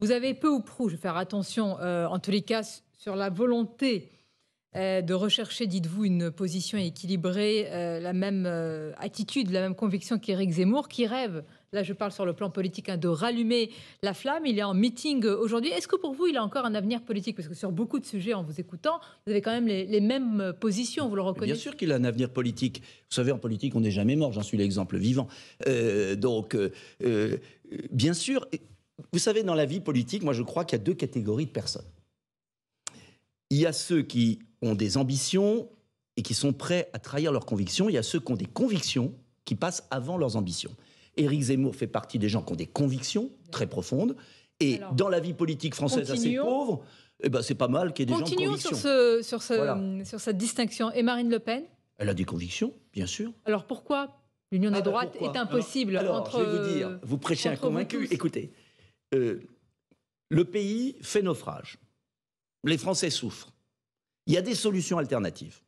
Vous avez peu ou prou, je vais faire attention, euh, en tous les cas, sur la volonté euh, de rechercher, dites-vous, une position équilibrée, euh, la même attitude, la même conviction qu'Éric Zemmour, qui rêve, là je parle sur le plan politique, hein, de rallumer la flamme. Il est en meeting aujourd'hui. Est-ce que pour vous, il a encore un avenir politique Parce que sur beaucoup de sujets, en vous écoutant, vous avez quand même les, les mêmes positions, vous le reconnaissez Bien sûr qu'il a un avenir politique. Vous savez, en politique, on n'est jamais mort, j'en suis l'exemple vivant. donc, bien sûr. Vous savez, dans la vie politique, moi je crois qu'il y a deux catégories de personnes. Il y a ceux qui ont des ambitions et qui sont prêts à trahir leurs convictions. Il y a ceux qui ont des convictions qui passent avant leurs ambitions. Éric Zemmour fait partie des gens qui ont des convictions très profondes. Et dans la vie politique française assez pauvre, eh ben c'est pas mal qu'il y ait des gens de convictions. Continuons sur, sur cette distinction. Et Marine Le Pen elle a des convictions, bien sûr. Alors pourquoi l'union des ah ben droites est impossible alors, alors, Je vais vous dire, vous prêchez un convaincu. Écoutez, euh, le pays fait naufrage. Les Français souffrent. Il y a des solutions alternatives.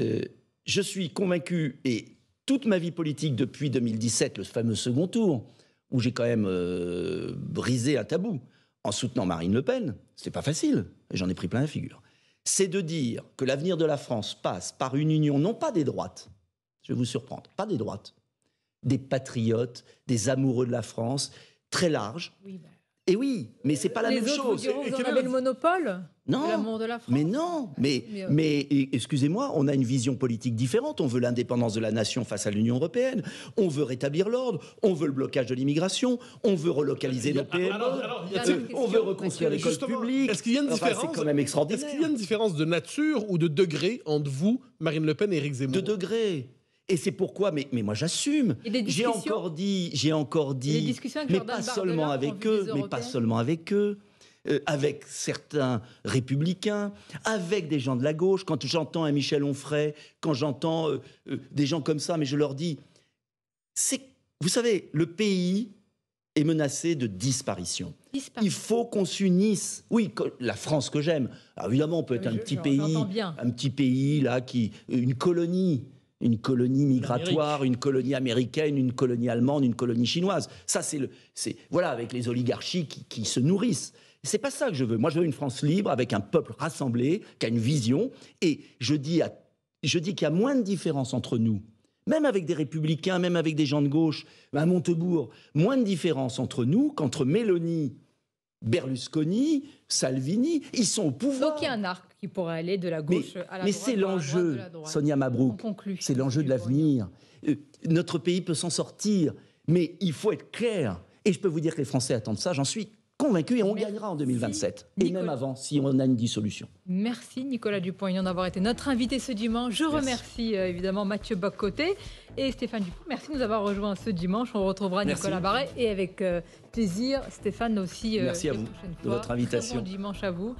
Euh, je suis convaincu, et toute ma vie politique depuis 2017, le fameux second tour, où j'ai quand même euh, brisé un tabou en soutenant Marine Le Pen, c'est pas facile, j'en ai pris plein la figure, c'est de dire que l'avenir de la France passe par une union, non pas des droites, je vais vous surprendre, pas des droites, des patriotes, des amoureux de la France, très large. Bah. Et oui, mais c'est pas la même chose. Vous, avez le monopole non, Mais non, mais, mais, euh, excusez-moi, on a une vision politique différente. On veut l'indépendance de la nation face à l'Union européenne. On veut rétablir l'ordre. On veut le blocage de l'immigration. On veut relocaliser nos pays. E. on veut reconstruire l'école publique. Est-ce qu'il y a une différence quand même Est-ce qu'il y a une différence de nature ou de degré entre vous, Marine Le Pen et Éric Zemmour De degré et c'est pourquoi, mais, mais moi j'assume. J'ai encore dit, j'ai encore dit, mais pas, seulement avec eux, mais pas seulement avec eux. avec certains républicains, avec des gens de la gauche. Quand j'entends un Michel Onfray, quand j'entends euh, euh, des gens comme ça, mais je leur dis, c'est, vous savez, le pays est menacé de disparition. Il faut qu'on s'unisse. Oui, la France que j'aime. Évidemment, on peut être euh, un petit pays, un petit pays là qui, une colonie une colonie migratoire, une colonie américaine, une colonie allemande, une colonie chinoise. Ça, c'est le, voilà, avec les oligarchies qui, se nourrissent. C'est pas ça que je veux. Moi, je veux une France libre avec un peuple rassemblé qui a une vision. Et je dis, je dis qu'il y a moins de différence entre nous, même avec des républicains, même avec des gens de gauche, à Montebourg, moins de différence entre nous qu'entre Mélanie Berlusconi, Salvini, ils sont au pouvoir. Donc il y a un arc qui pourrait aller de la gauche à la droite. Mais c'est l'enjeu, Sonia Mabrouk. C'est l'enjeu de l'avenir. Euh, notre pays peut s'en sortir, mais il faut être clair. Et je peux vous dire que les Français attendent ça, j'en suis convaincu et on gagnera en 2027. Et même avant, si on a une dissolution. Merci Nicolas Dupont-Aignan d'avoir été notre invité ce dimanche. Je remercie euh, évidemment Mathieu Bocoté et Stéphane Dupont. Merci de nous avoir rejoints ce dimanche. On retrouvera Nicolas Barret et avec euh, plaisir Stéphane aussi. Euh, Merci à vous de votre invitation. Très bon dimanche à vous.